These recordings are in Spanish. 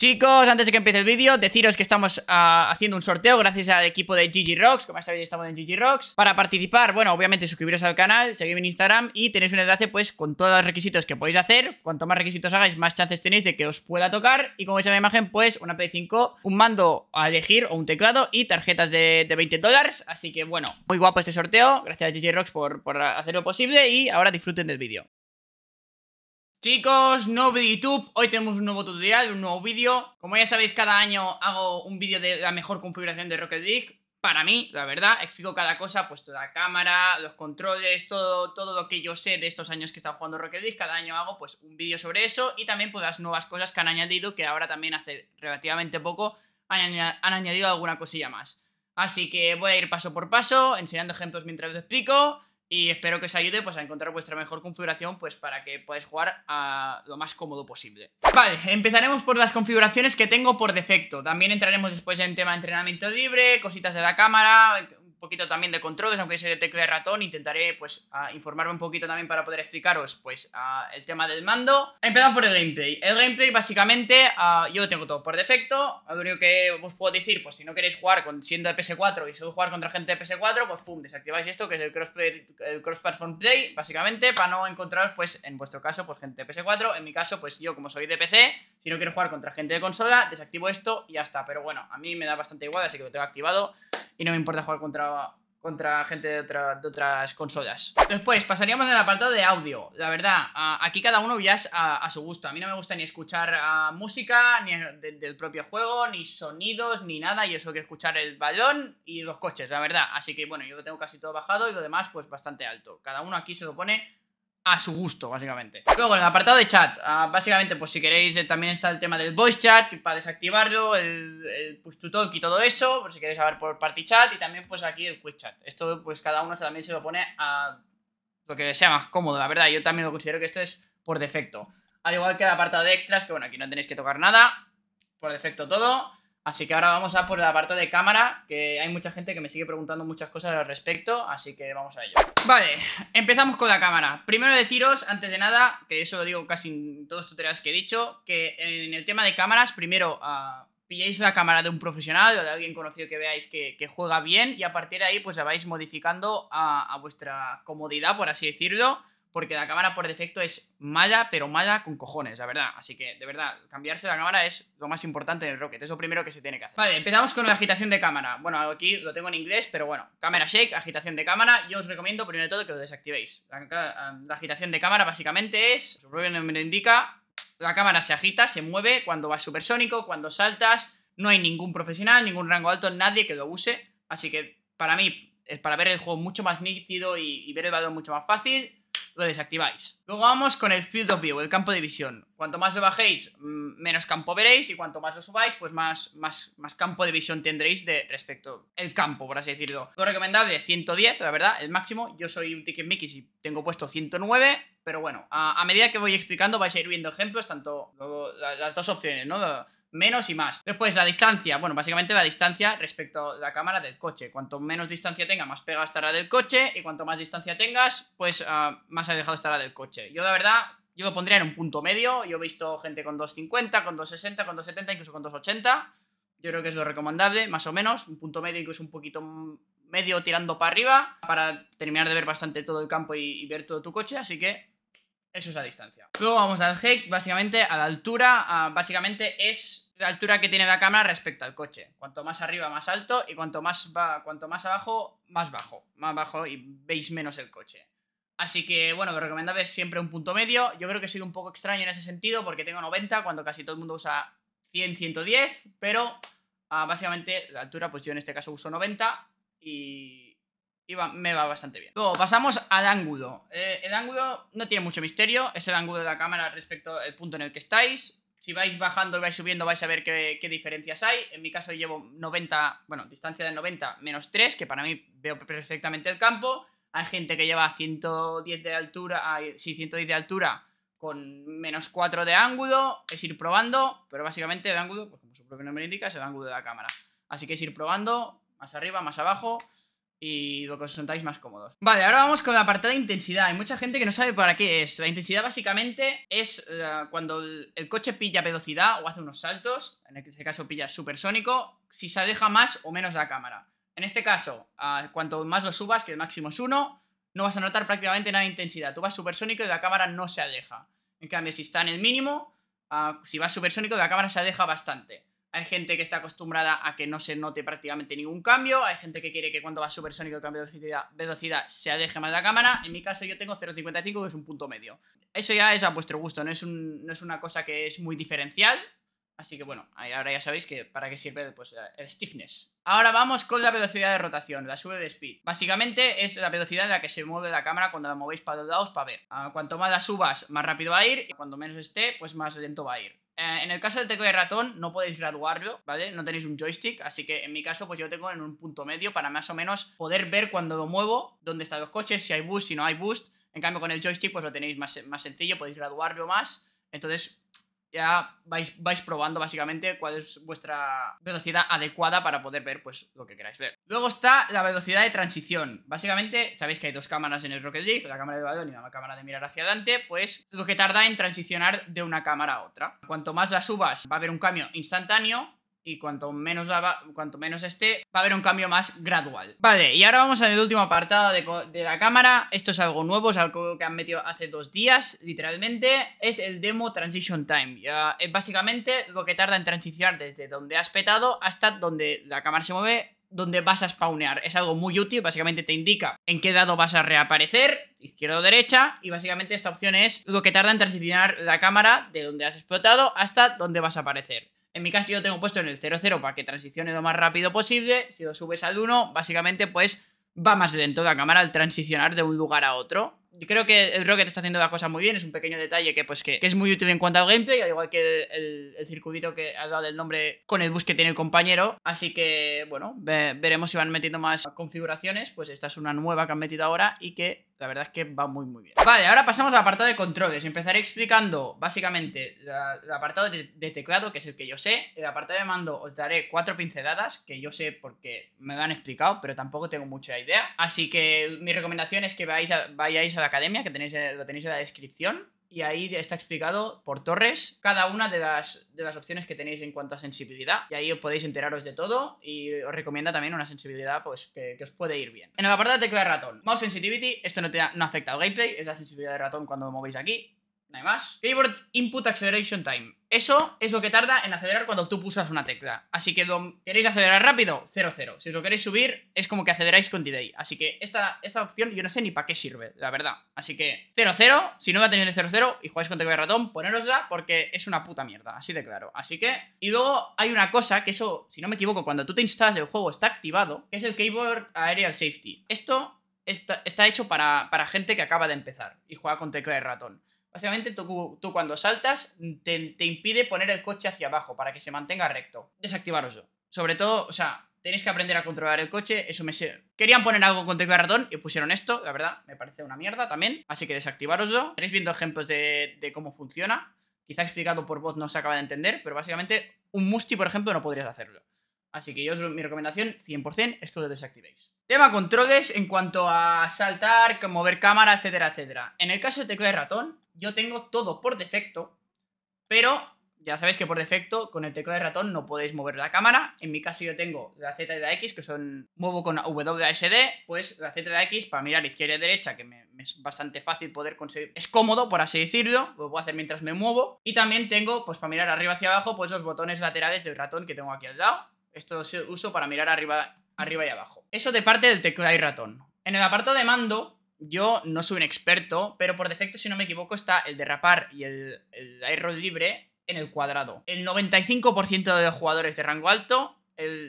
Chicos, antes de que empiece el vídeo, deciros que estamos ah, haciendo un sorteo gracias al equipo de GG Rocks, como sabéis estamos en GG Rocks. Para participar, bueno, obviamente suscribiros al canal, seguidme en Instagram y tenéis un enlace pues con todos los requisitos que podéis hacer. Cuanto más requisitos hagáis, más chances tenéis de que os pueda tocar. Y como veis en la imagen, pues una p 5, un mando a elegir o un teclado y tarjetas de, 20 dólares. Así que bueno, muy guapo este sorteo, gracias a GG Rocks por, por hacerlo posible y ahora disfruten del vídeo. Chicos, nuevo vídeo YouTube, hoy tenemos un nuevo tutorial, un nuevo vídeo Como ya sabéis, cada año hago un vídeo de la mejor configuración de Rocket League Para mí, la verdad, explico cada cosa, pues toda cámara, los controles, todo, todo lo que yo sé de estos años que he estado jugando Rocket League Cada año hago pues un vídeo sobre eso y también pues las nuevas cosas que han añadido Que ahora también hace relativamente poco han, añadido alguna cosilla más Así que voy a ir paso por paso, enseñando ejemplos mientras os explico y espero que os ayude pues, a encontrar vuestra mejor configuración pues, para que podáis jugar a lo más cómodo posible. Vale, empezaremos por las configuraciones que tengo por defecto. También entraremos después en tema de entrenamiento libre, cositas de la cámara, poquito también de controles, aunque soy de tecla de ratón, intentaré pues informarme un poquito también para poder explicaros pues el tema del mando. Empezamos por el gameplay. El gameplay básicamente yo lo tengo todo por defecto, lo único que os puedo decir pues si no queréis jugar siendo de PS4 y solo jugar contra gente de PS4, pues pum, desactiváis esto que es el cross, play, el cross platform play básicamente para no encontraros pues en vuestro caso pues gente de PS4, en mi caso pues yo como soy de PC, si no quiero jugar contra gente de consola, desactivo esto y ya está, pero bueno, a mí me da bastante igual, así que lo tengo activado y no me importa jugar contra contra, gente de, otras consolas. Después, pasaríamos al apartado de audio. La verdad, aquí cada uno ya a, su gusto. A mí no me gusta ni escuchar música ni del propio juego, ni sonidos, ni nada. Yo solo quiero escuchar el balón y los coches, la verdad. Así que bueno, yo lo tengo casi todo bajado y lo demás pues bastante alto. Cada uno aquí se lo pone a su gusto, básicamente. Luego, en el apartado de chat, ah, básicamente, pues si queréis, eh, también está el tema del voice chat para desactivarlo, el, el push to talk y todo eso, por si queréis saber por party chat y también, pues aquí el quick chat. Esto, pues cada uno también se lo pone a lo que sea más cómodo, la verdad. Yo también lo considero que esto es por defecto. Al igual que el apartado de extras, que bueno, aquí no tenéis que tocar nada, por defecto todo. Así que ahora vamos a por la parte de cámara, que hay mucha gente que me sigue preguntando muchas cosas al respecto, así que vamos a ello. Vale, empezamos con la cámara. Primero deciros, antes de nada, que eso lo digo casi en todos los tutoriales que he dicho, que en el tema de cámaras, primero ah, pilláis la cámara de un profesional o de alguien conocido que veáis que, juega bien y a partir de ahí pues la vais modificando a vuestra comodidad, por así decirlo porque la cámara por defecto es mala, pero mala con cojones, la verdad. Así que, de verdad, cambiarse la cámara es lo más importante en el Rocket, es lo primero que se tiene que hacer. Vale, empezamos con la agitación de cámara. Bueno, aquí lo tengo en inglés, pero bueno, cámara shake, agitación de cámara. Yo os recomiendo, primero de todo, que lo desactivéis. La, agitación de cámara básicamente es, su propio nombre indica, la cámara se agita, se mueve cuando vas supersónico, cuando saltas. No hay ningún profesional, ningún rango alto, nadie que lo use. Así que, para mí, es para ver el juego mucho más nítido y, y ver el balón mucho más fácil lo desactiváis. Luego vamos con el Field of View, el campo de visión. Cuanto más lo bajéis, mm, menos campo veréis y cuanto más lo subáis, pues más, más, más campo de visión tendréis de respecto el campo, por así decirlo. Lo recomendable, 110, la verdad, el máximo. Yo soy un ticket Mickey y tengo puesto 109, pero bueno, a, medida que voy explicando vais a ir viendo ejemplos, tanto las dos opciones, ¿no? menos y más. Después, la distancia. Bueno, básicamente la distancia respecto a la cámara del coche. Cuanto menos distancia tenga, más pega estará del coche. Y cuanto más distancia tengas, pues ah, más más alejado estará del coche. Yo, la verdad, yo lo pondría en un punto medio. Yo he visto gente con 250, con 260, con 270, incluso con 280. Yo creo que es lo recomendable, más o menos. Un punto medio, incluso un poquito medio tirando para arriba, para terminar de ver bastante todo el campo y ver todo tu coche. Así que eso es la distancia. Luego vamos al height, básicamente a la altura, básicamente es la altura que tiene la cámara respecto al coche. Cuanto más arriba, más alto, y cuanto más, va, cuanto más abajo, más bajo. Más bajo y veis menos el coche. Así que, bueno, lo recomendable es siempre un punto medio. Yo creo que soy un poco extraño en ese sentido porque tengo 90 cuando casi todo el mundo usa 100, 110, pero ah, básicamente la altura, pues yo en este caso uso 90 y y me va bastante bien. Luego pasamos al ángulo. Eh, el ángulo no tiene mucho misterio, es el ángulo de la cámara respecto al punto en el que estáis. Si vais bajando y vais subiendo vais a ver qué, diferencias hay. En mi caso llevo 90, bueno, distancia de 90 menos 3, que para mí veo perfectamente el campo. Hay gente que lleva 110 de altura, sí, 110 de altura con menos 4 de ángulo, es ir probando, pero básicamente el ángulo, pues como su propio nombre indica, es el ángulo de la cámara. Así que es ir probando, más arriba, más abajo, y lo que os sentáis más cómodos. Vale, ahora vamos con la parte de intensidad. Hay mucha gente que no sabe para qué es. La intensidad básicamente es eh, cuando el, coche pilla velocidad o hace unos saltos, en este caso pilla supersónico, si se aleja más o menos la cámara. En este caso, cuanto más lo subas, que el máximo es uno, no vas a notar prácticamente nada de intensidad. Tú vas supersónico y la cámara no se aleja. En cambio, si está en el mínimo, ah, si vas supersónico, la cámara se aleja bastante. Hay gente que está acostumbrada a que no se note prácticamente ningún cambio. Hay gente que quiere que cuando va supersónico el cambio de velocidad, se aleje más la cámara. En mi caso yo tengo 0.55 que es un punto medio. Eso ya es a vuestro gusto, no es, es una cosa que es muy diferencial. Así que bueno, ahora ya sabéis que para qué sirve pues, el stiffness. Ahora vamos con la velocidad de rotación, la sube de speed. Básicamente es la velocidad en la que se mueve la cámara cuando la movéis para los lados para ver. Ah, cuanto más la subas, más rápido va a ir. Y cuando menos esté, pues más lento va a ir. Eh, en el caso del teclado de ratón no podéis graduarlo, ¿vale? No tenéis un joystick, así que en mi caso pues yo lo tengo en un punto medio para más o menos poder ver cuando lo muevo, dónde están los coches, si hay boost, si no hay boost. En cambio con el joystick pues lo tenéis más, más sencillo, podéis graduarlo más. Entonces ya vais, probando básicamente cuál es vuestra velocidad adecuada para poder ver pues lo que queráis ver. Luego está la velocidad de transición. Básicamente, sabéis que hay dos cámaras en el Rocket League, la cámara de balón y la cámara de mirar hacia adelante, pues lo que tarda en transicionar de una cámara a otra. Cuanto más la subas, va a haber un cambio instantáneo y cuanto menos, cuanto menos esté, va a haber un cambio más gradual. Vale, y ahora vamos al último apartado de, la cámara. Esto es algo nuevo, es algo que han metido hace dos días, literalmente. Es el demo transition time. Ya, es eh, básicamente lo que tarda en transicionar desde donde has petado hasta donde la cámara se mueve donde vas a spawnear. Es algo muy útil, básicamente te indica en qué dado vas a reaparecer, izquierda o derecha, y básicamente esta opción es lo que tarda en transicionar la cámara de donde has explotado hasta donde vas a aparecer. En mi caso yo tengo puesto en el 0,0 para que transicione lo más rápido posible. Si lo subes al 1, básicamente pues va más lento la cámara al transicionar de un lugar a otro. Yo creo que el Rocket está haciendo la cosa muy bien, es un pequeño detalle que, pues, que, es muy útil en cuanto al gameplay, al igual que el, el, circuito que ha dado el nombre con el bus que tiene el compañero. Así que, bueno, veremos si van metiendo más configuraciones, pues esta es una nueva que han metido ahora y que la verdad es que va muy muy bien. Vale, ahora pasamos al apartado de controles. Empezaré explicando básicamente el apartado de, teclado, que es el que yo sé. El apartado de mando os daré cuatro pinceladas, que yo sé porque me lo han explicado, pero tampoco tengo mucha idea. Así que mi recomendación es que vayáis a de academia, que tenéis, eh, lo tenéis en la descripción, y ahí está explicado por torres cada una de las, de las opciones que tenéis en cuanto a sensibilidad. Y ahí podéis enteraros de todo y os recomienda también una sensibilidad pues, que, os puede ir bien. En la apartado de tecla de ratón, mouse sensitivity, esto no, te, no afecta al gameplay, es la sensibilidad de ratón cuando movéis aquí no hay más. Keyboard Input Acceleration Time. Eso es lo que tarda en acelerar cuando tú pulsas una tecla. Así que queréis acelerar rápido, 0,0. Si os lo queréis subir, es como que aceleráis con delay. Así que esta, esta opción yo no sé ni para qué sirve, la verdad. Así que 0,0, si no va a tener el 0,0 y jugáis con tecla de ratón, ponérosla porque es una puta mierda, así de claro. Así que... Y luego hay una cosa que eso, si no me equivoco, cuando tú te instalas el juego está activado, que es el Keyboard Aerial Safety. Esto Está, está, hecho para, para, gente que acaba de empezar y juega con tecla de ratón. Básicamente tú, cuando saltas te, impide poner el coche hacia abajo para que se mantenga recto. Desactivaroslo Sobre todo, o sea, tenéis que aprender a controlar el coche. Eso me sé. Querían poner algo con tecla ratón y pusieron esto. La verdad, me parece una mierda también. Así que desactivaroslo estáis Estaréis viendo ejemplos de, cómo funciona. Quizá explicado por voz no se acaba de entender, pero básicamente un Musti, por ejemplo, no podrías hacerlo. Así que yo mi recomendación 100% es que lo desactivéis. Tema controles en cuanto a saltar, mover cámara, etcétera, etcétera. En el caso de teclado de ratón, yo tengo todo por defecto, pero ya sabéis que por defecto con el teclado de ratón no podéis mover la cámara. En mi caso yo tengo la Z y la X, que son, muevo con WASD, pues la Z y la X para mirar izquierda y derecha, que me, es bastante fácil poder conseguir, es cómodo por así decirlo, lo puedo hacer mientras me muevo. Y también tengo, pues para mirar arriba hacia abajo, pues los botones laterales del ratón que tengo aquí al lado. Esto uso para mirar arriba, arriba y abajo. Eso de parte del teclado y ratón. En el aparato de mando yo no soy un experto, pero por defecto, si no me equivoco, está el derrapar y el, el libre en el cuadrado. El 95% de los jugadores de rango alto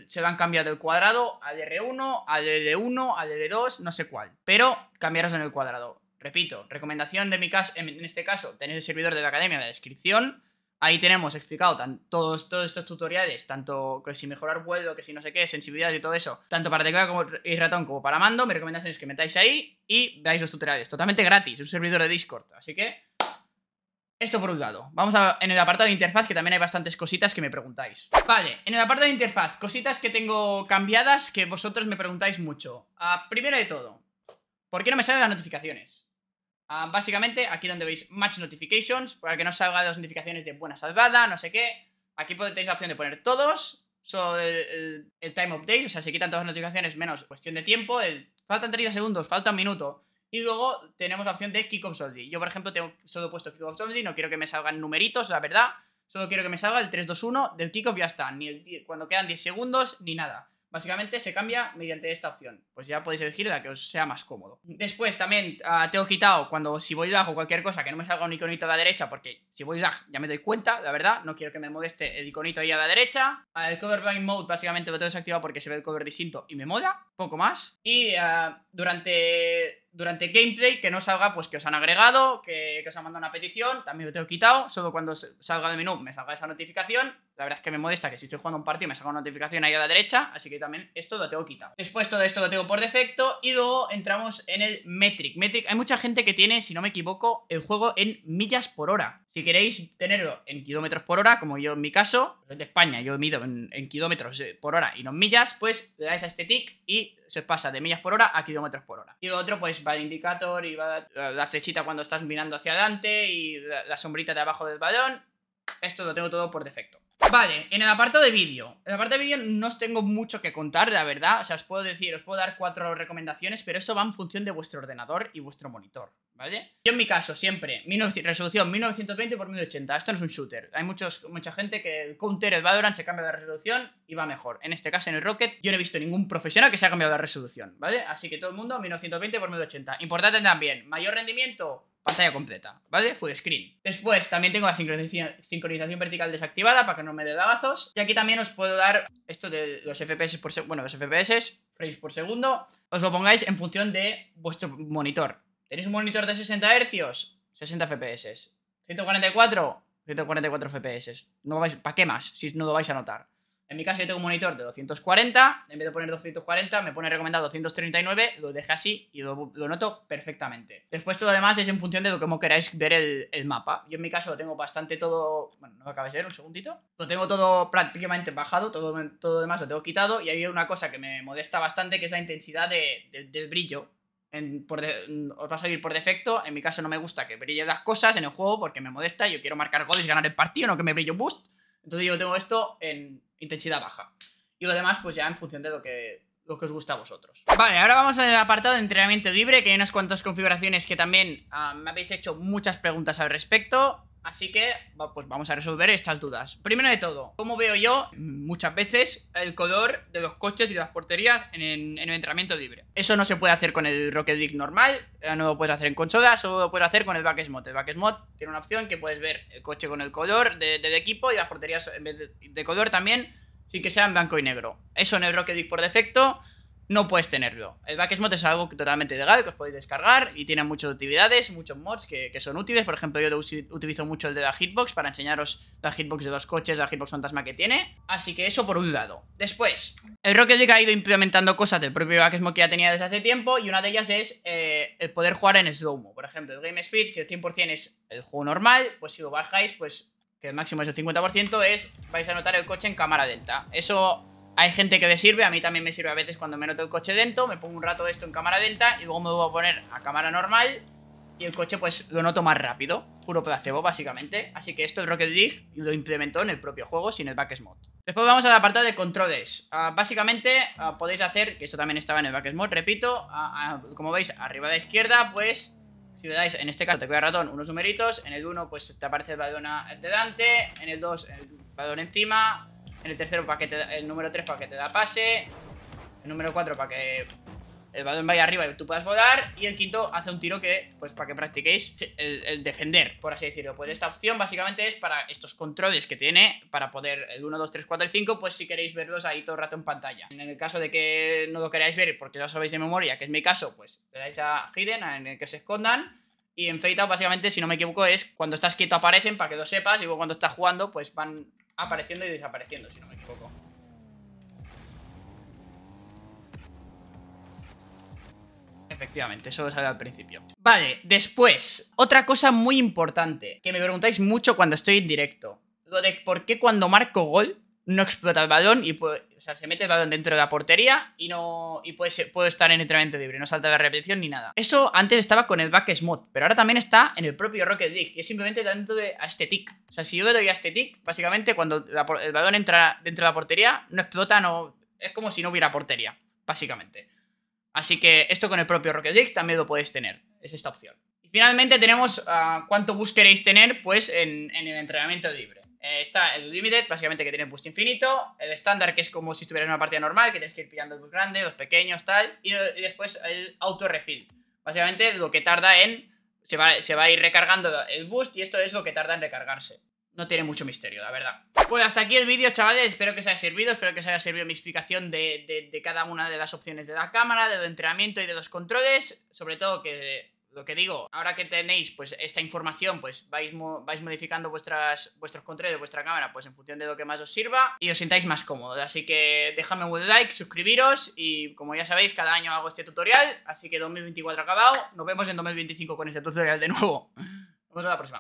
se van cambiando el cuadrado al R1, al L1, al L2, no sé cuál. Pero cambiaros en el cuadrado. Repito, recomendación de mi caso, en, en este caso, tenéis el servidor de la academia en la descripción. Ahí tenemos explicado todos, estos tutoriales, tanto que si mejorar vuelo, que si no sé qué, sensibilidad y todo eso, tanto para teclado como, y ratón como para mando. Mi recomendación es que metáis ahí y veáis los tutoriales, totalmente gratis, un servidor de Discord. Así que, esto por un lado. Vamos a, en el apartado de interfaz, que también hay bastantes cositas que me preguntáis. Vale, en el apartado de interfaz, cositas que tengo cambiadas que vosotros me preguntáis mucho. Ah, primero de todo, ¿por qué no me salen las notificaciones? Ah, básicamente, aquí donde veis Match Notifications, para que no salga las notificaciones de buena salvada, no sé qué. Aquí tenéis la opción de poner todos, solo el, time update, o sea, se quitan todas las notificaciones menos cuestión de tiempo, faltan 30 segundos, falta un minuto. Y luego tenemos la opción de Kick Off Only, Yo, por ejemplo, tengo solo puesto Kick Off Only, no quiero que me salgan numeritos, la verdad. Solo quiero que me salga el 3-2-1 del kickoff, ya está. Ni cuando quedan 10 segundos, ni nada. Básicamente se cambia mediante esta opción. Pues ya podéis elegir la que os sea más cómodo. Después también te ah, tengo quitado cuando si voy lag o cualquier cosa que no me salga un iconito a la derecha, porque si voy lag ya me doy cuenta, la verdad, no quiero que me modeste el iconito ahí a la derecha. Ah, el cover blind mode básicamente lo tengo desactivado porque se ve el color distinto y me moda, poco más. Y ah, durante durante gameplay que no salga pues que os han agregado, que, os han mandado una petición, también lo tengo quitado, solo cuando salga del menú me salga esa notificación. La verdad es que me molesta que si estoy jugando un partido me salga una notificación ahí a la derecha, así que también esto lo tengo quitado. Después todo esto lo tengo por defecto y luego entramos en el metric. Metric, hay mucha gente que tiene, si no me equivoco, el juego en millas por hora. Si queréis tenerlo en kilómetros por hora, como yo en mi caso, de España, yo mido en, kilómetros eh, por hora y no millas, pues le dais a este tick y se pasa de millas por hora a kilómetros por hora. Y otro, pues va el indicador y va la flechita cuando estás mirando hacia adelante y la, sombrita de abajo del balón. Esto lo tengo todo por defecto. Vale, en el apartado de vídeo. En el apartado de vídeo no os tengo mucho que contar, la verdad. O sea, os puedo decir, os puedo dar cuatro recomendaciones, pero eso va en función de vuestro ordenador y vuestro monitor. ¿vale? Yo en mi caso, siempre, resolución 1920 por 1080. Esto no es un shooter. Hay mucha gente que el Counter, el Valorant se cambia de resolución y va mejor. En este caso, en el Rocket, yo no he visto ningún profesional que se haya cambiado de resolución, ¿vale? Así que todo el mundo, 1920 por 1080. Importante también, mayor rendimiento, pantalla completa, ¿vale? Full screen. Después también tengo la sincronización, vertical desactivada para que no me dé dagazos. Y aquí también os puedo dar esto de los FPS por bueno, los FPS, frames por segundo, os lo pongáis en función de vuestro monitor. ¿Tenéis un monitor de 60 Hz? 60 FPS. 144, 144 FPS. No ¿Para qué más? Si no lo vais a notar. En mi caso yo tengo un monitor de 240, en vez de poner 240 me pone recomendado 239, lo dejé así y lo, noto perfectamente. Después todo lo demás es en función de cómo queráis ver el, mapa. Yo en mi caso lo tengo bastante todo... Bueno, no lo acabáis de ver, un segundito. Lo tengo todo prácticamente bajado, todo, todo lo demás lo tengo quitado y hay una cosa que me molesta bastante que es la intensidad del brillo Mm, os va a salir por defecto. En mi caso no me gusta que brille las cosas en el juego porque me modesta. Yo quiero marcar goles y ganar el partido, no que me brille un boost. Entonces yo tengo esto en intensidad baja. Y lo demás, pues ya en función de lo que, lo que os gusta a vosotros. Vale, ahora vamos al apartado de entrenamiento libre, que hay unas cuantas configuraciones que también ah, me habéis hecho muchas preguntas al respecto. Así que pues vamos a resolver estas dudas. Primero de todo, como veo yo muchas veces el color de los coches y de las porterías en, el entrenamiento libre? Eso no se puede hacer con el Rocket League normal, eh, no lo puedes hacer en consola, solo lo puedes hacer con el smot. El smot tiene una opción que puedes ver el coche con el color del equipo y las porterías en vez de, color también, sin que sean blanco y negro. Eso en el Rocket League por defecto no puedes tenerlo. El Backsmot es algo totalmente legal que os podéis descargar y tiene muchas utilidades, muchos mods que, son útiles. Por ejemplo, yo utilizo mucho el de la hitbox para enseñaros la hitbox de los coches, la hitbox fantasma que tiene. Así que eso por un lado. Después, el Rocket League ha ido implementando cosas del propio Backsmot que ya tenía desde hace tiempo y una de ellas es eh, el poder jugar en slow-mo. Por ejemplo, el Game Speed, si el 100% es el juego normal, pues si lo bajáis, pues que el máximo es el 50%, es vais a notar el coche en cámara delta. Eso hay gente que le sirve, a mí también me sirve a veces cuando me noto el coche dentro, me pongo un rato esto en cámara lenta y luego me voy a poner a cámara normal y el coche pues lo noto más rápido, puro placebo básicamente. Así que esto el Rocket League lo implementó en el propio juego sin el Backes Mod. Después vamos al apartado de controles. Ah, básicamente ah, podéis hacer, que esto también estaba en el Backes Mod, repito, ah, como veis arriba a la izquierda pues... Si le dais, en este caso, queda ratón, unos numeritos. En el 1, pues te aparece el balón delante. En el 2, el balón encima. En El tercero para que el número 3 para que te da pase. El número 4 para que el balón vaya arriba y tú puedas volar. Y el quinto hace un tiro que, pues para que practiquéis el, defender, por así decirlo. Pues esta opción básicamente es para estos controles que tiene, para poder el 1, 2, 3, 4 y 5, pues si queréis verlos ahí todo el rato en pantalla. En el caso de que no lo queráis ver porque ya sabéis de memoria, que es mi caso, pues le dais a Hidden, en el que se escondan. Y en Fade básicamente, si no me equivoco, es cuando estás quieto aparecen para que lo sepas. Y luego cuando estás jugando, pues van apareciendo y desapareciendo, si no me equivoco. Efectivamente, eso lo sabía al principio. Vale, después, otra cosa muy importante, que me preguntáis mucho cuando estoy en directo. Lo de por qué cuando marco gol no explota el balón y se mete el balón dentro de la portería y no y puede, estar en entrenamiento libre, no salta la repetición ni nada. Eso antes estaba con el back smot, pero ahora también está en el propio Rocket League, que es simplemente dentro de a este O sea, si yo le doy a este básicamente cuando el balón entra dentro de la portería, no explota, no es como si no hubiera portería, básicamente. Así que esto con el propio Rocket League también lo podéis tener, es esta opción. Y finalmente tenemos ah, cuánto bus queréis tener pues en, en el entrenamiento libre. Eh, está el Limited, básicamente que tiene boost infinito. El estándar, que es como si estuvieras en una partida normal, que tienes que ir pillando los grandes, los pequeños, tal. Y, después el auto refill. Básicamente lo que tarda en. Se va, a ir recargando el boost y esto es lo que tarda en recargarse no tiene mucho misterio, la verdad. Pues hasta aquí el vídeo, chavales. Espero que os haya servido. Espero que os haya servido mi explicación de, cada una de las opciones de la cámara, De lo entrenamiento y de los controles. Sobre todo que lo que digo, ahora que tenéis pues esta información, pues vais, vais modificando vuestras, vuestros controles de vuestra cámara, pues en función de lo que más os sirva y os sintáis más cómodos. Así que dejadme un like, suscribiros y como ya sabéis, cada año hago este tutorial, así que 2024 acabado, nos vemos en 2025 con este tutorial de nuevo. Nos a la próxima.